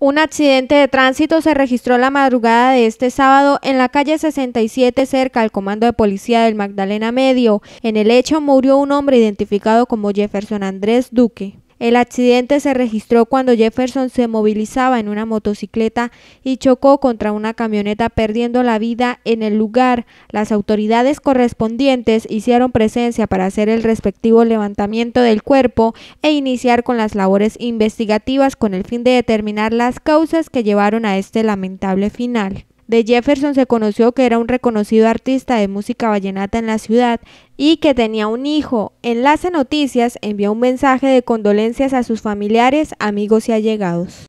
Un accidente de tránsito se registró la madrugada de este sábado en la calle 67 cerca al comando de policía del Magdalena Medio. En el hecho murió un hombre identificado como Jefferson Andrés Duque. El accidente se registró cuando Jefferson se movilizaba en una motocicleta y chocó contra una camioneta perdiendo la vida en el lugar. Las autoridades correspondientes hicieron presencia para hacer el respectivo levantamiento del cuerpo e iniciar con las labores investigativas con el fin de determinar las causas que llevaron a este lamentable final. De Jefferson se conoció que era un reconocido artista de música vallenata en la ciudad y que tenía un hijo. Enlace Noticias envió un mensaje de condolencias a sus familiares, amigos y allegados.